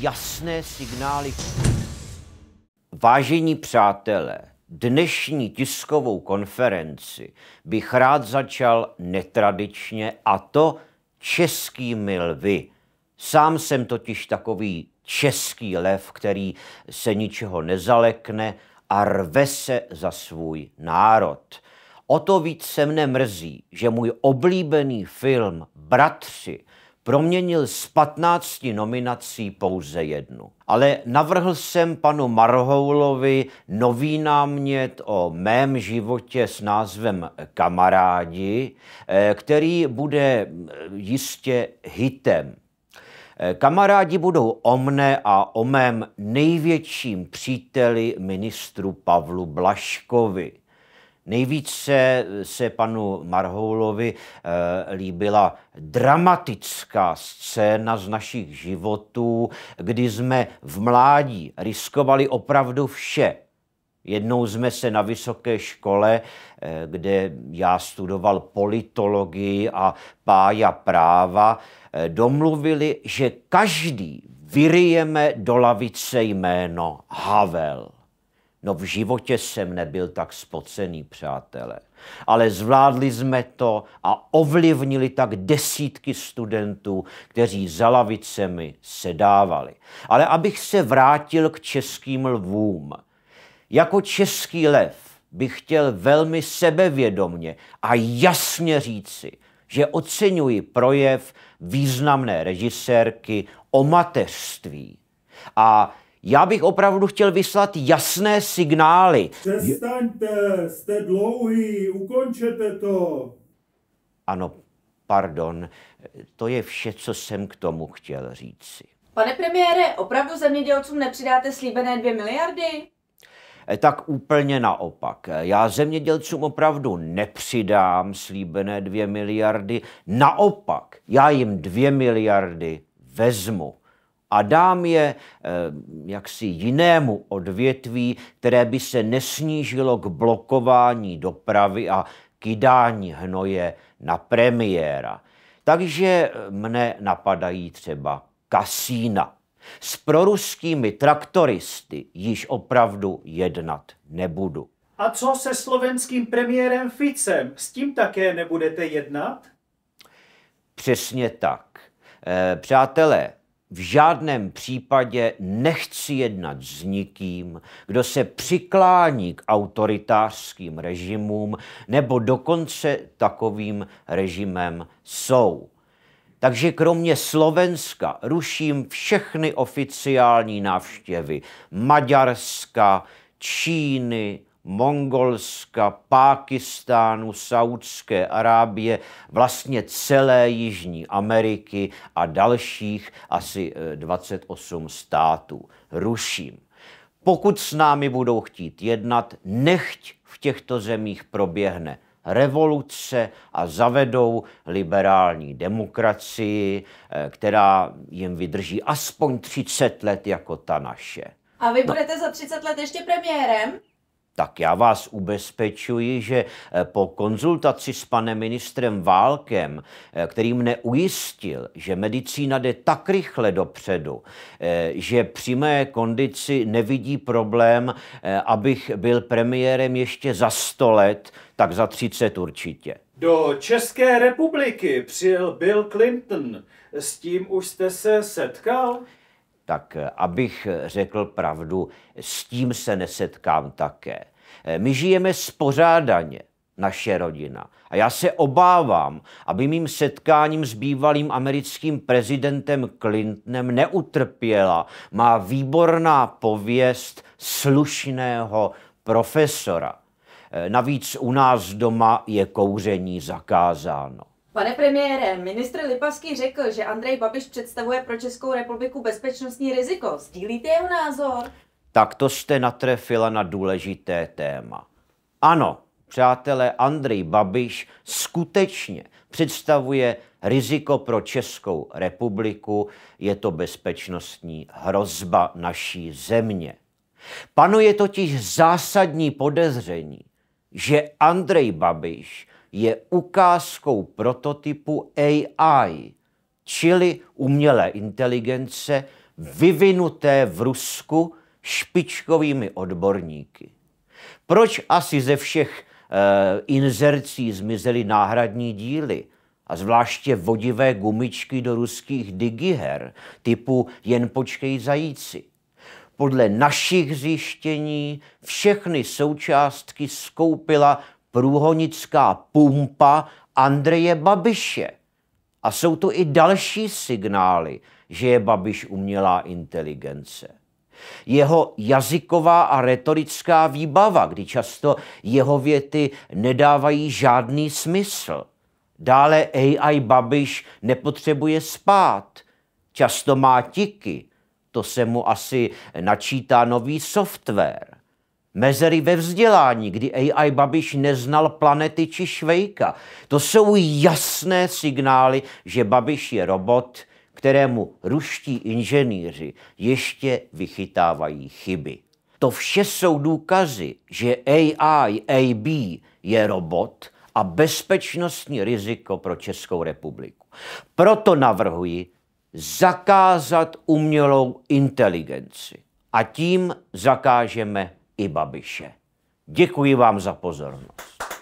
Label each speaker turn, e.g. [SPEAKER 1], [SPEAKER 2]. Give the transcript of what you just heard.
[SPEAKER 1] jasné signály. Vážení přátelé, dnešní tiskovou konferenci bych rád začal netradičně a to českými lvy. Sám jsem totiž takový český lev, který se ničeho nezalekne a rve se za svůj národ. O to víc se mne mrzí, že můj oblíbený film Bratři proměnil z 15 nominací pouze jednu. Ale navrhl jsem panu Marhoulovi nový námět o mém životě s názvem Kamarádi, eh, který bude eh, jistě hitem. Eh, Kamarádi budou o mne a o mém největším příteli ministru Pavlu Blaškovi. Nejvíc se panu Marhoulovi e, líbila dramatická scéna z našich životů, kdy jsme v mládí riskovali opravdu vše. Jednou jsme se na vysoké škole, eh, kde já studoval politologii a pája práva, eh, domluvili, že každý vyryjeme do lavice jméno Havel. No v životě jsem nebyl tak spocený, přátelé. Ale zvládli jsme to a ovlivnili tak desítky studentů, kteří za lavicemi sedávali. Ale abych se vrátil k českým lvům. Jako český lev bych chtěl velmi sebevědomně a jasně říci, že oceňuji projev významné režisérky o mateřství. A já bych opravdu chtěl vyslat jasné signály. Přestaňte, jste dlouhý, ukončete to. Ano, pardon, to je vše, co jsem k tomu chtěl říci. Pane premiére, opravdu zemědělcům nepřidáte slíbené dvě miliardy? E, tak úplně naopak. Já zemědělcům opravdu nepřidám slíbené dvě miliardy. Naopak, já jim dvě miliardy vezmu a dám je eh, jaksi jinému odvětví, které by se nesnížilo k blokování dopravy a kydání hnoje na premiéra. Takže eh, mne napadají třeba kasína. S proruskými traktoristy již opravdu jednat nebudu. A co se slovenským premiérem Ficem? S tím také nebudete jednat? Přesně tak. Eh, přátelé, v žádném případě nechci jednat s nikým, kdo se přiklání k autoritářským režimům nebo dokonce takovým režimem jsou. Takže kromě Slovenska ruším všechny oficiální návštěvy Maďarska, Číny, Mongolska, Pákistánu, Saudské Arábie, vlastně celé Jižní Ameriky a dalších asi 28 e, států. Ruším. Pokud s námi budou chtít jednat, nechť v těchto zemích proběhne revoluce a zavedou liberální demokracii, e, která jim vydrží aspoň 30 let jako ta naše. A vy no. budete za 30 let ještě premiérem? Tak já vás ubezpečuji, že eh, po konzultaci s panem ministrem Válkem, eh, který mne ujistil, že medicína jde tak rychle dopředu, eh, že při mé kondici nevidí problém, abych byl premiérem ještě za 100 let, tak za 30 určitě. Do České republiky přijel Bill Clinton. S tím už jste se setkal? tak eh, abych eh, řekl pravdu, s tím se nesetkám také. Eh, my žijeme spořádaně, naše rodina. A já se obávám, aby mým setkáním s bývalým americkým prezidentem Clintonem neutrpěla má výborná pověst slušného profesora. Navíc u nás doma je kouření zakázáno. Pane premiére, ministr Lipavský řekl, že Andrej Babiš představuje pro Českou republiku bezpečnostní riziko. Sdílíte jeho názor? Tak to jste natrefila na důležité téma. Ano, přátelé, Andrej Babiš skutečně představuje riziko pro Českou republiku, je to bezpečnostní hrozba naší země. Panuje totiž zásadní podezření, že Andrej Babiš je ukázkou prototypu AI, čili umělé inteligence vyvinuté v Rusku špičkovými odborníky. Proč asi ze všech e, inzercí zmizely náhradní díly a zvláště vodivé gumičky do ruských digiher typu jen počkej zajíci? Podle našich zjištění všechny součástky skoupila průhonická pumpa Andreje Babiše. A jsou tu i další signály, že je Babiš umělá inteligence. Jeho jazyková a retorická výbava, kdy často jeho věty nedávají žádný smysl. Dále AI Babiš nepotřebuje spát, často má tiky, to se mu asi načítá nový software mezery ve vzdělání, kdy AI Babiš neznal planety či Švejka. To jsou jasné signály, že Babiš je robot, kterému ruští inženýři ještě vychytávají chyby. To vše jsou důkazy, že AI AB je robot a bezpečnostní riziko pro Českou republiku. Proto navrhuji zakázat umělou inteligenci. A tím zakážeme i Babiše. Děkuji vám za pozornost.